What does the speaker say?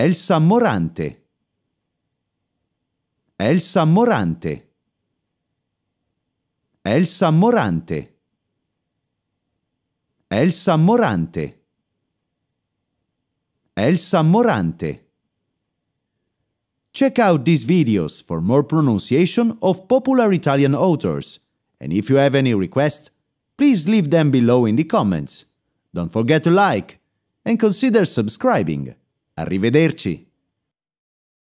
Elsa Morante. Elsa Morante. Elsa Morante. Elsa Morante. Elsa Morante. Check out these videos for more pronunciation of popular Italian authors. And if you have any requests, please leave them below in the comments. Don't forget to like and consider subscribing. Arrivederci!